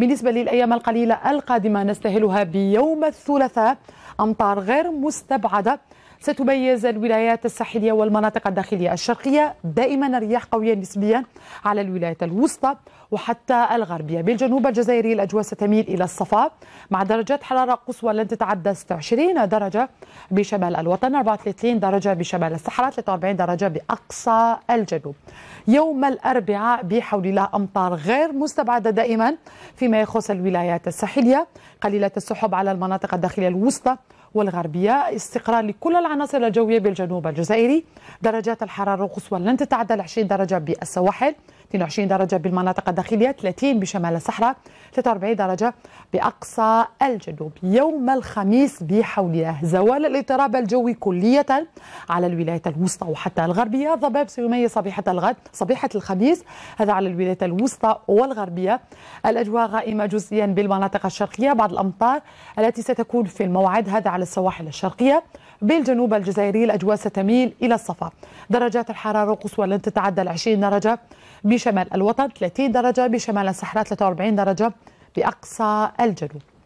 بالنسبة للأيام القليلة القادمة نستهلها بيوم الثلاثاء أمطار غير مستبعدة ستميز الولايات الساحلية والمناطق الداخلية الشرقية دائما الرياح قوية نسبيا على الولايات الوسطى وحتى الغربية بالجنوب الجزائري الأجواء ستميل إلى الصفاء مع درجات حرارة قصوى لن تتعدى 26 درجة بشمال الوطن 34 درجة بشمال الصحراء 43 درجة بأقصى الجنوب يوم الأربعاء بحول الله أمطار غير مستبعدة دائما فيما يخص الولايات الساحلية قليلة السحب على المناطق الداخلية الوسطى والغربية استقرار لكل العناصر الجوية بالجنوب الجزائري درجات الحرارة القصوى لن تتعدى 20 درجة بالسواحل 22 درجة بالمناطق الداخلية 30 بشمال الصحراء 43 درجة بأقصى الجنوب يوم الخميس بحولنا زوال الاضطراب الجوي كلية على الولايات الوسطى وحتى الغربية ضباب سيميز صبيحة الغد صبيحة الخميس هذا على الولايات الوسطى والغربية الأجواء غائمة جزئيا بالمناطق الشرقية بعض الأمطار التي ستكون في الموعد هذا على السواحل الشرقية بالجنوب الجزائري الأجواء ستميل إلى الصفا درجات الحرارة القصوى لن تتعدى 20 درجة بشمال الوطن 30 درجة بشمال الصحراء 43 درجة بأقصى الجنوب